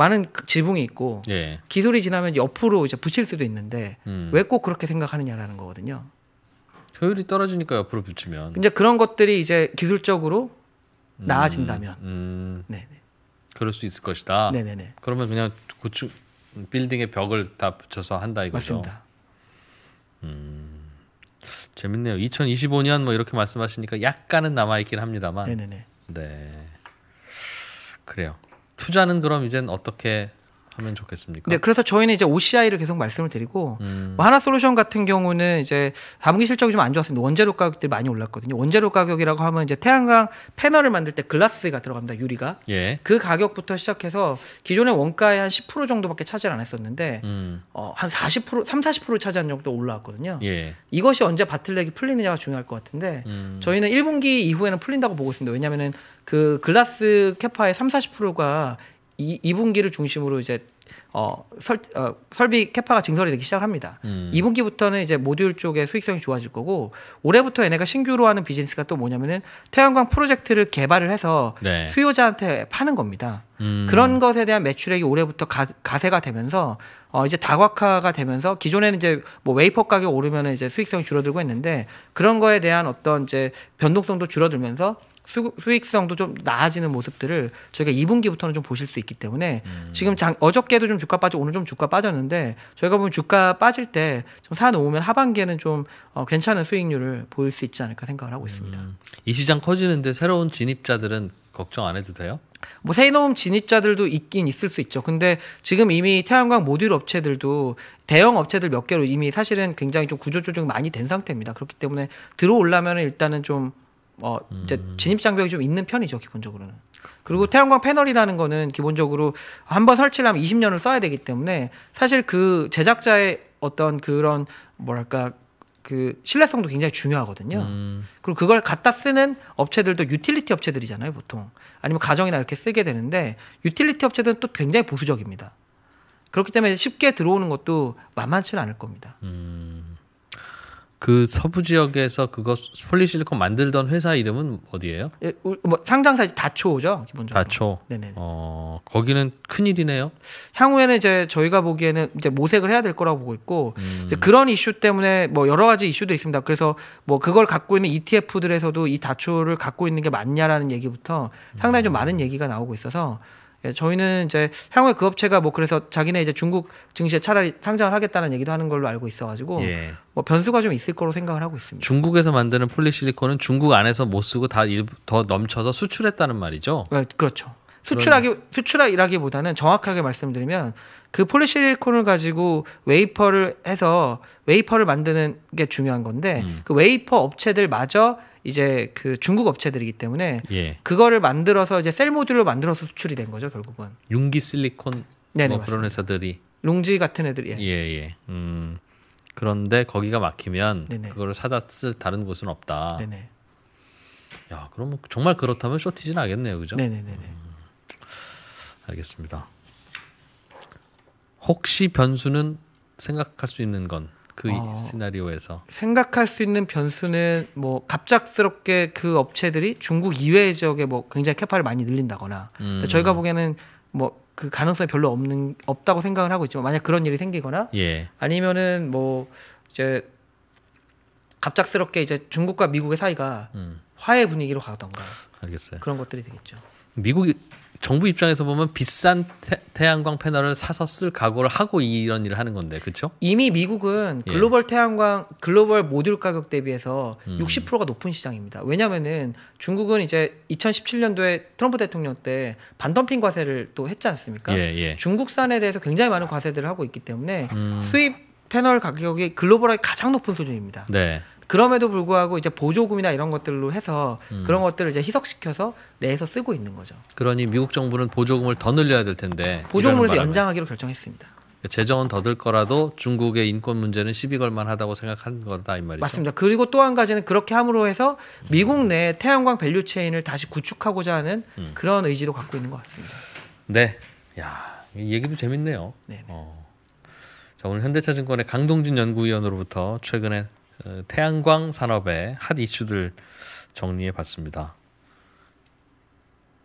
많은 그 지붕이 있고 예. 기술이 지나면 옆으로 이제 붙일 수도 있는데 음. 왜꼭 그렇게 생각하느냐라는 거거든요. 효율이 떨어지니까 옆으로 붙이면 이제 그런 것들이 이제 기술적으로 음. 나아진다면 음. 네 그럴 수 있을 것이다. 네네네. 그러면 그냥 고추 빌딩의 벽을 다 붙여서 한다 이거죠. 맞습니다. 음. 재밌네요. 2025년 뭐 이렇게 말씀하시니까 약간은 남아 있긴 합니다만. 네네네. 네. 그래요. 투자는 그럼 이젠 어떻게 하면 좋겠습니까? 네, 그래서 저희는 이제 OCI를 계속 말씀을 드리고 음. 뭐 하나 솔루션 같은 경우는 이제 다분기 실적이 좀 안 좋았습니다. 원재료 가격들이 많이 올랐거든요. 원재료 가격이라고 하면 이제 태양광 패널을 만들 때 글라스가 들어갑니다. 유리가. 예. 그 가격부터 시작해서 기존의 원가의 한 10% 정도밖에 차지를 안 했었는데 음. 어, 한 40%, 3, 40% 차지한 정도 올라왔거든요. 예. 이것이 언제 바틀렉이 풀리느냐가 중요할 것 같은데 음. 저희는 1분기 이후에는 풀린다고 보고 있습니다. 왜냐면은 그 글라스 캐파의 3, 40%가 이, 2분기를 중심으로 이제 어, 설, 어, 설비 캐파가 증설이 되기 시작합니다. 음. 2분기부터는 이제 모듈 쪽의 수익성이 좋아질 거고 올해부터 얘네가 신규로 하는 비즈니스가 또 뭐냐면은 태양광 프로젝트를 개발을 해서 네. 수요자한테 파는 겁니다. 음. 그런 것에 대한 매출액이 올해부터 가, 세가 되면서 어, 이제 다각화가 되면서 기존에는 이제 뭐 웨이퍼 가격 오르면 이제 수익성이 줄어들고 했는데 그런 거에 대한 어떤 이제 변동성도 줄어들면서 수, 수익성도 좀 나아지는 모습들을 저희가 2분기부터는 좀 보실 수 있기 때문에 음. 지금 장, 어저께도 좀 주가 빠지고 오늘 좀 주가 빠졌는데 저희가 보면 주가 빠질 때 좀 사놓으면 하반기에는 좀 어, 괜찮은 수익률을 보일 수 있지 않을까 생각을 하고 있습니다. 음. 이 시장 커지는데 새로운 진입자들은 걱정 안 해도 돼요? 뭐 새놈 진입자들도 있긴 있을 수 있죠. 근데 지금 이미 태양광 모듈 업체들도 대형 업체들 몇 개로 이미 사실은 굉장히 좀 구조 조정 많이 된 상태입니다. 그렇기 때문에 들어올라면 일단은 좀어 이제 음. 진입 장벽이 좀 있는 편이죠 기본적으로는. 그리고 태양광 패널이라는 거는 기본적으로 한 번 설치를 하면 20년을 써야 되기 때문에 사실 그 제작자의 어떤 그런 뭐랄까 그 신뢰성도 굉장히 중요하거든요. 음. 그리고 그걸 갖다 쓰는 업체들도 유틸리티 업체들이잖아요, 보통. 아니면 가정이나 이렇게 쓰게 되는데 유틸리티 업체들은 또 굉장히 보수적입니다. 그렇기 때문에 쉽게 들어오는 것도 만만치 않을 겁니다. 음. 그 서부 지역에서 그거 폴리실리콘 만들던 회사 이름은 어디예요? 예, 뭐상장사 다초죠 기본적으로. 다초. 네네. 어 거기는 큰 일이네요. 향후에는 이제 저희가 보기에는 이제 모색을 해야 될 거라고 보고 있고 음. 이제 그런 이슈 때문에 뭐 여러 가지 이슈도 있습니다. 그래서 뭐 그걸 갖고 있는 ETF들에서도 이 다초를 갖고 있는 게 맞냐라는 얘기부터 상당히 좀 음. 많은 얘기가 나오고 있어서 예, 저희는 이제 향후에 그 업체가 뭐 그래서 자기네 이제 중국 증시에 차라리 상장을 하겠다는 얘기도 하는 걸로 알고 있어가지고 예. 뭐 변수가 좀 있을 거로 생각을 하고 있습니다. 중국에서 만드는 폴리실리콘은 중국 안에서 못 쓰고 다 더 넘쳐서 수출했다는 말이죠. 네, 그렇죠. 수출하기 수출이기보다는 정확하게 말씀드리면 그 폴리실리콘을 가지고 웨이퍼를 해서 웨이퍼를 만드는 게 중요한 건데 음. 그 웨이퍼 업체들 마저 이제 그 중국 업체들이기 때문에 예. 그거를 만들어서 이제 셀 모듈로 만들어서 수출이 된 거죠 결국은 융기 실리콘 네네, 뭐 그런 회사들이 롱지 같은 애들이 예예 예, 예. 음. 그런데 거기가 막히면 네네. 그걸 사다 쓸 다른 곳은 없다. 네네. 야, 그럼 정말 그렇다면 쇼티지 나겠네요, 그죠? 네네네. 음, 알겠습니다. 혹시 변수는 생각할 수 있는 건그 어, 아. 시나리오에서 생각할 수 있는 변수는 뭐 갑작스럽게 그 업체들이 중국 이외의 지역에 뭐 굉장히 캐파를 많이 늘린다거나 그러니까 음. 저희가 보기에는 뭐 그 가능성이 별로 없는 없다고 생각을 하고 있지만 만약 그런 일이 생기거나 예. 아니면은 뭐 이제 갑작스럽게 이제 중국과 미국의 사이가 음. 화해 분위기로 가던가 알겠어요. 그런 것들이 되겠죠. 미국이 정부 입장에서 보면 비싼 태, 양광 패널을 사서 쓸 각오를 하고 이런 일을 하는 건데, 그렇죠? 이미 미국은 예. 글로벌 예. 태양광 글로벌 모듈 가격 대비해서 음. 60%가 높은 시장입니다. 왜냐하면은 중국은 이제 2017년도에 트럼프 대통령 때 반덤핑 과세를 또 했지 않습니까? 예, 예. 중국산에 대해서 굉장히 많은 과세들을 하고 있기 때문에 음. 수입 패널 가격이 글로벌하게 가장 높은 수준입니다. 네. 그럼에도 불구하고 이제 보조금이나 이런 것들로 해서 음. 그런 것들을 이제 희석시켜서 내에서 쓰고 있는 거죠. 그러니 미국 정부는 보조금을 더 늘려야 될 텐데 보조금을 연장하기로 결정했습니다. 재정은 더 들 거라도 중국의 인권 문제는 시비 걸만하다고 생각한 거다 이 말이죠. 맞습니다. 그리고 또 한 가지는 그렇게 함으로 해서 미국 내 태양광 밸류 체인을 다시 구축하고자 하는 음. 그런 의지도 갖고 있는 것 같습니다. 네, 야 얘기도 재밌네요. 네. 어. 자 오늘 현대차증권의 강동진 연구위원으로부터 최근에 어, 태양광 산업의 핫 이슈들 정리해 봤습니다.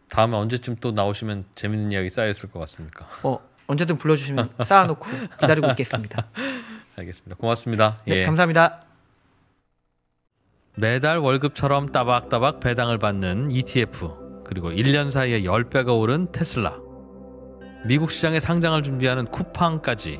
다음에 언제쯤 또 나오시면 재밌는 이야기 쌓여 있을 것 같습니까? 어, 언제든 불러주시면 쌓아놓고 기다리고 있겠습니다. 알겠습니다. 고맙습니다. 네, 예. 감사합니다. 매달 월급처럼 따박따박 배당을 받는 ETF 그리고 1년 사이에 10배가 오른 테슬라 미국 시장에 상장을 준비하는 쿠팡까지